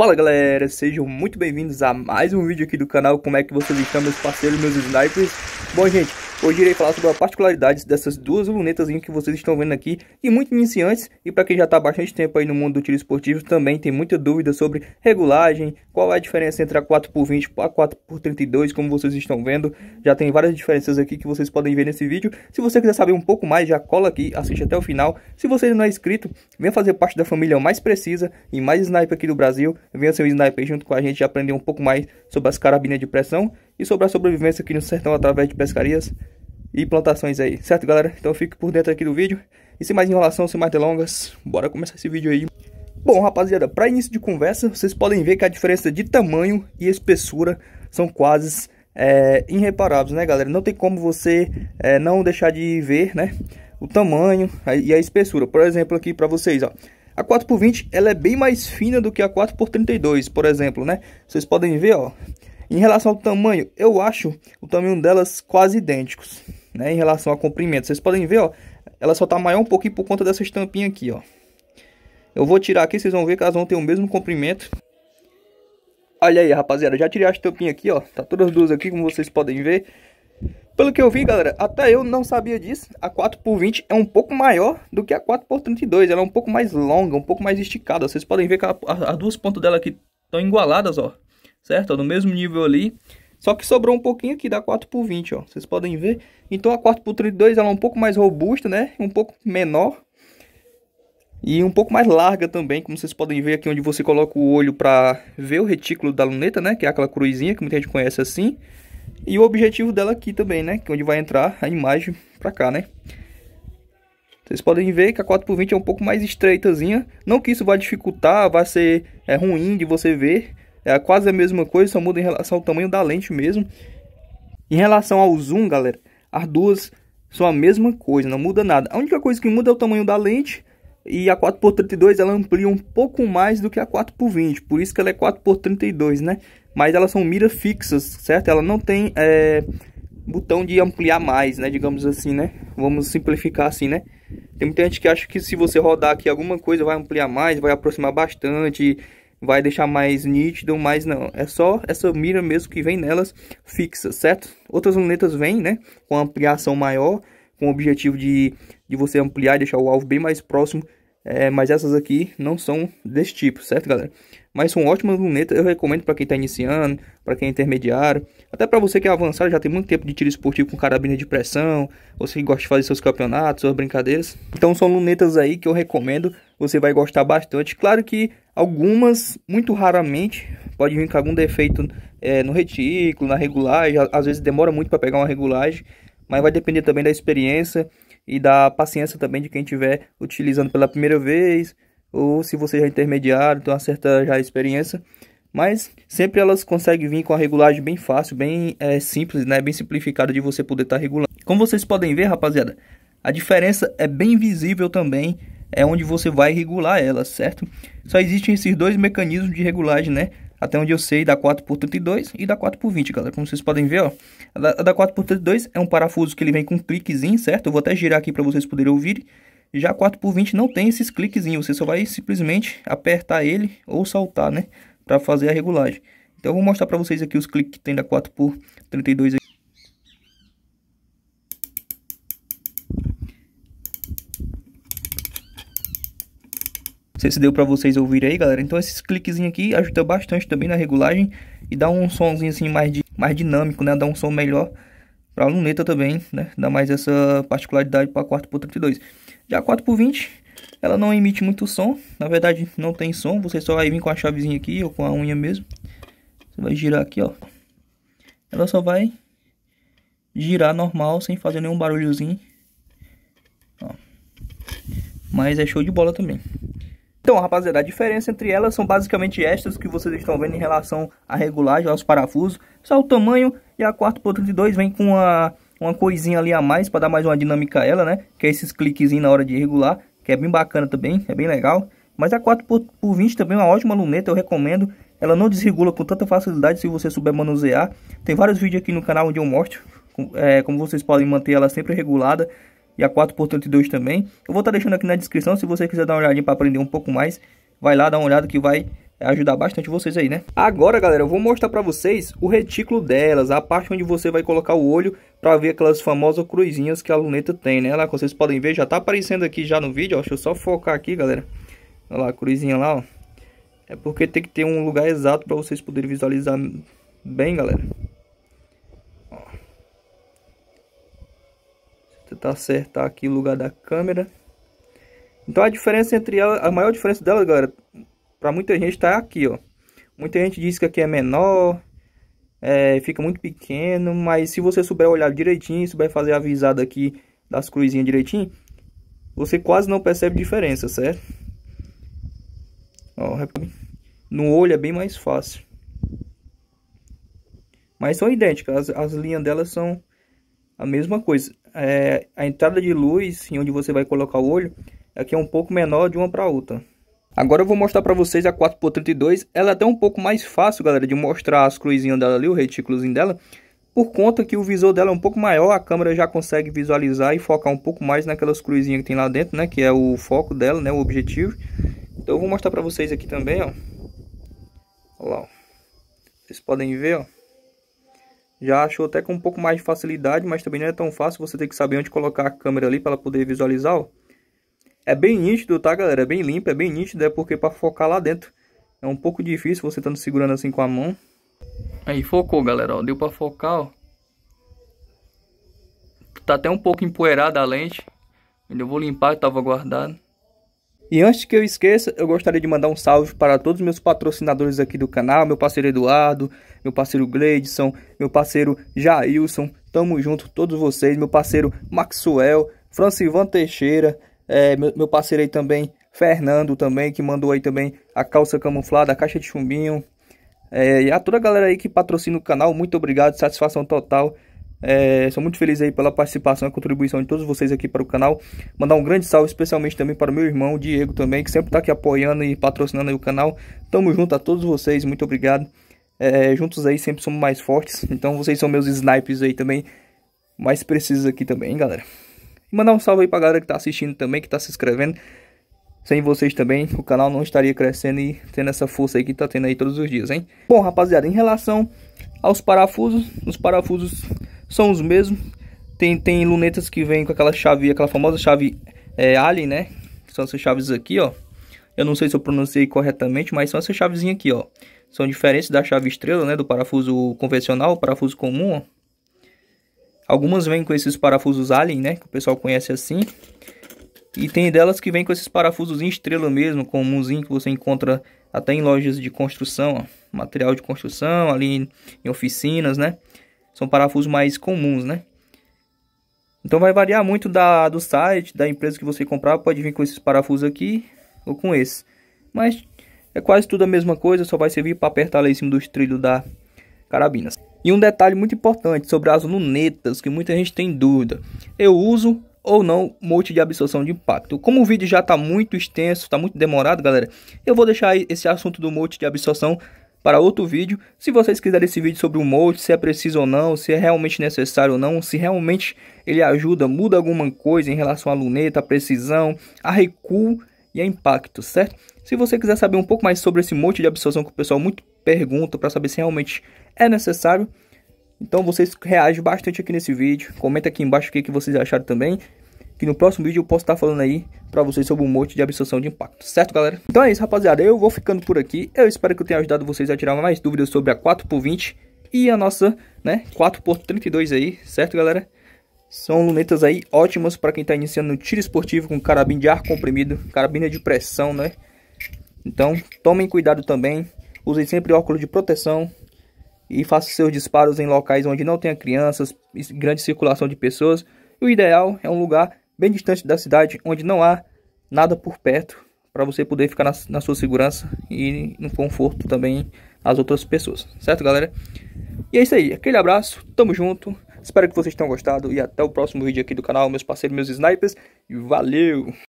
Fala galera, sejam muito bem-vindos a mais um vídeo aqui do canal Como é que vocês estão, meus parceiros, meus snipers Bom gente, Hoje irei falar sobre as particularidades dessas duas lunetas que vocês estão vendo aqui e muito iniciantes e para quem já está há bastante tempo aí no mundo do tiro esportivo também tem muita dúvida sobre regulagem, qual é a diferença entre a 4x20 e a 4x32 como vocês estão vendo, já tem várias diferenças aqui que vocês podem ver nesse vídeo, se você quiser saber um pouco mais já cola aqui, assiste até o final, se você não é inscrito, venha fazer parte da família mais precisa e mais sniper aqui do Brasil, venha ser um sniper junto com a gente e aprender um pouco mais sobre as carabinas de pressão e sobre a sobrevivência aqui no sertão através de pescarias e plantações aí, certo galera? Então fique por dentro aqui do vídeo e sem mais enrolação, sem mais delongas, bora começar esse vídeo aí. Bom rapaziada, para início de conversa, vocês podem ver que a diferença de tamanho e espessura são quase é, irreparáveis, né galera? Não tem como você é, não deixar de ver, né? O tamanho e a espessura. Por exemplo, aqui para vocês, ó. A 4x20 ela é bem mais fina do que a 4x32, por exemplo, né? Vocês podem ver, ó. Em relação ao tamanho, eu acho o tamanho delas quase idênticos, né? Em relação ao comprimento. Vocês podem ver, ó, ela só tá maior um pouquinho por conta dessa estampinha aqui, ó. Eu vou tirar aqui, vocês vão ver que elas vão ter o mesmo comprimento. Olha aí, rapaziada, já tirei a estampinha aqui, ó. Tá todas duas aqui, como vocês podem ver. Pelo que eu vi, galera, até eu não sabia disso. A 4x20 é um pouco maior do que a 4x32. Ela é um pouco mais longa, um pouco mais esticada. Vocês podem ver que a, as duas pontas dela aqui estão igualadas, ó certo? no mesmo nível ali. Só que sobrou um pouquinho aqui da 4 por 20, ó. Vocês podem ver. Então a 4 por 32 ela é um pouco mais robusta, né? Um pouco menor. E um pouco mais larga também, como vocês podem ver aqui onde você coloca o olho para ver o retículo da luneta, né? Que é aquela cruzinha que muita gente conhece assim. E o objetivo dela aqui também, né? Que é onde vai entrar a imagem para cá, né? Vocês podem ver que a 4x20 é um pouco mais estreitazinha. Não que isso vá dificultar, vai ser é, ruim de você ver. É quase a mesma coisa, só muda em relação ao tamanho da lente mesmo. Em relação ao zoom, galera, as duas são a mesma coisa, não muda nada. A única coisa que muda é o tamanho da lente e a 4x32 ela amplia um pouco mais do que a 4x20, por isso que ela é 4x32, né? Mas elas são miras fixas, certo? Ela não tem é, botão de ampliar mais, né? Digamos assim, né? Vamos simplificar assim, né? Tem muita gente que acha que se você rodar aqui alguma coisa vai ampliar mais, vai aproximar bastante vai deixar mais nítido, mas não. É só essa mira mesmo que vem nelas fixa, certo? Outras lunetas vêm, né, com ampliação maior, com o objetivo de, de você ampliar e deixar o alvo bem mais próximo é, mas essas aqui não são desse tipo, certo, galera? Mas são ótimas lunetas, eu recomendo para quem está iniciando, para quem é intermediário, até para você que é avançado, já tem muito tempo de tiro esportivo com carabina de pressão, você que gosta de fazer seus campeonatos, suas brincadeiras. Então são lunetas aí que eu recomendo você vai gostar bastante. Claro que algumas, muito raramente, pode vir com algum defeito é, no retículo, na regulagem. Às vezes demora muito para pegar uma regulagem, mas vai depender também da experiência e da paciência também de quem estiver utilizando pela primeira vez, ou se você já é intermediário, tem então uma certa já experiência. Mas sempre elas conseguem vir com a regulagem bem fácil, bem é, simples, né? bem simplificada de você poder estar tá regulando. Como vocês podem ver, rapaziada, a diferença é bem visível também é onde você vai regular ela, certo? Só existem esses dois mecanismos de regulagem, né? Até onde eu sei, da 4x32 e da 4x20, galera. Como vocês podem ver, ó, a da 4x32 é um parafuso que ele vem com um cliquezinho, certo? Eu vou até girar aqui para vocês poderem ouvir. Já a 4x20 não tem esses cliquezinhos, você só vai simplesmente apertar ele ou soltar, né? Para fazer a regulagem. Então eu vou mostrar para vocês aqui os cliques que tem da 4x32 aqui. sei se deu para vocês ouvir aí, galera. Então esses cliquezinhos aqui ajuda bastante também na regulagem e dá um somzinho assim mais, de, mais dinâmico, né? Dá um som melhor para a luneta também, né? Dá mais essa particularidade para a 4x32. Já a 4x20, ela não emite muito som. Na verdade, não tem som. Você só vai vir com a chavezinha aqui ou com a unha mesmo. Você vai girar aqui, ó. Ela só vai girar normal, sem fazer nenhum barulhozinho. Ó. Mas é show de bola também. Então, rapaziada, a diferença entre elas são basicamente estas que vocês estão vendo em relação à regulagem, aos parafusos. Só o tamanho e a 4.32 vem com uma, uma coisinha ali a mais para dar mais uma dinâmica a ela, né? Que é esses cliquezinhos na hora de regular, que é bem bacana também, é bem legal. Mas a 4x20 também é uma ótima luneta, eu recomendo. Ela não desregula com tanta facilidade se você souber manusear. Tem vários vídeos aqui no canal onde eu mostro é, como vocês podem manter ela sempre regulada e a 4.32 também. Eu vou estar tá deixando aqui na descrição, se você quiser dar uma olhadinha para aprender um pouco mais, vai lá dar uma olhada que vai ajudar bastante vocês aí, né? Agora, galera, eu vou mostrar para vocês o retículo delas, a parte onde você vai colocar o olho para ver aquelas famosas cruzinhas que a luneta tem, né? Lá, como vocês podem ver, já tá aparecendo aqui já no vídeo, ó. Deixa eu só focar aqui, galera. Olha lá, a cruzinha lá, ó. É porque tem que ter um lugar exato para vocês poderem visualizar bem, galera. Tentar acertar aqui o lugar da câmera. Então a diferença entre ela, a maior diferença dela, galera, para muita gente tá aqui, ó. Muita gente diz que aqui é menor, é, fica muito pequeno, mas se você souber olhar direitinho, souber fazer a visada aqui das cruzinhas direitinho, você quase não percebe diferença, certo? Ó, no olho é bem mais fácil. Mas são idênticas, as, as linhas delas são a mesma coisa é, a entrada de luz, em onde você vai colocar o olho, aqui é, é um pouco menor de uma para outra. Agora eu vou mostrar para vocês a 4x32, ela é até um pouco mais fácil, galera, de mostrar as cruzinhas dela ali, o retículozinho dela, por conta que o visor dela é um pouco maior, a câmera já consegue visualizar e focar um pouco mais naquelas cruzinhas que tem lá dentro, né, que é o foco dela, né, o objetivo. Então eu vou mostrar para vocês aqui também, ó. lá, ó. Vocês podem ver, ó. Já achou até com um pouco mais de facilidade, mas também não é tão fácil. Você tem que saber onde colocar a câmera ali para ela poder visualizar. Ó. É bem nítido, tá, galera? É bem limpo, é bem nítido, é porque para focar lá dentro é um pouco difícil você estando segurando assim com a mão. Aí focou, galera, ó. Deu para focar, ó. Tá até um pouco empoeirada a lente. Ainda vou limpar, estava guardado. E antes que eu esqueça, eu gostaria de mandar um salve para todos os meus patrocinadores aqui do canal, meu parceiro Eduardo, meu parceiro Gleidson, meu parceiro Jailson, tamo junto todos vocês, meu parceiro Maxwell, Francivan Teixeira, é, meu, meu, parceiro aí também, Fernando também, que mandou aí também a calça camuflada, a caixa de chumbinho. É, e a toda a galera aí que patrocina o canal, muito obrigado, satisfação total. É, sou muito feliz aí pela participação e contribuição de todos vocês aqui para o canal. Mandar um grande salve, especialmente também para o meu irmão Diego também, que sempre está aqui apoiando e patrocinando o canal. Tamo junto a todos vocês, muito obrigado. É, juntos aí sempre somos mais fortes. Então vocês são meus snipes aí também. Mais precisos aqui também, hein, galera. E mandar um salve aí a galera que está assistindo também, que está se inscrevendo. Sem vocês também, o canal não estaria crescendo e tendo essa força aí que tá tendo aí todos os dias, hein? Bom, rapaziada, em relação aos parafusos, os parafusos são os mesmos. Tem, tem lunetas que vêm com aquela chave, aquela famosa chave é, Allen, né? São essas chaves aqui, ó. Eu não sei se eu pronunciei corretamente, mas são essas chavezinhas aqui, ó. São diferentes da chave estrela, né? Do parafuso convencional, parafuso comum, ó. Algumas vêm com esses parafusos Allen, né? Que o pessoal conhece assim. E tem delas que vêm com esses parafusos em estrela mesmo, comumzinho que você encontra até em lojas de construção, ó. Material de construção, ali em oficinas, né? são parafusos mais comuns, né? Então vai variar muito da, do site, da empresa que você comprar, pode vir com esses parafusos aqui ou com esse, Mas é quase tudo a mesma coisa, só vai servir para apertar lá em cima do estrilho da carabina. E um detalhe muito importante sobre as lunetas, que muita gente tem dúvida. Eu uso ou não molde de absorção de impacto. Como o vídeo já está muito extenso, está muito demorado, galera, eu vou deixar esse assunto do molde de absorção para outro vídeo. Se vocês quiserem esse vídeo sobre o molde, se é preciso ou não, se é realmente necessário ou não, se realmente ele ajuda, muda alguma coisa em relação à luneta, à precisão, a recuo e a impacto, certo? Se você quiser saber um pouco mais sobre esse molde de absorção que o pessoal muito pergunta para saber se realmente é necessário, então vocês reagem bastante aqui nesse vídeo, comenta aqui embaixo o que, que vocês acharam também que no próximo vídeo eu posso estar falando aí para vocês sobre um monte de absorção de impacto, certo galera? Então é isso rapaziada, eu vou ficando por aqui, eu espero que eu tenha ajudado vocês a tirar mais dúvidas sobre a 4x20 e a nossa né, 4x32 aí, certo galera? São lunetas aí ótimas para quem está iniciando no tiro esportivo com carabina de ar comprimido, carabina de pressão, né? Então tomem cuidado também, usem sempre óculos de proteção, e façam seus disparos em locais onde não tenha crianças, grande circulação de pessoas. O ideal é um lugar bem distante da cidade, onde não há nada por perto, para você poder ficar na, na, sua segurança e no conforto também as outras pessoas, certo, galera? E é isso aí, aquele abraço, tamo junto, espero que vocês tenham gostado e até o próximo vídeo aqui do canal, meus parceiros, meus snipers, e valeu!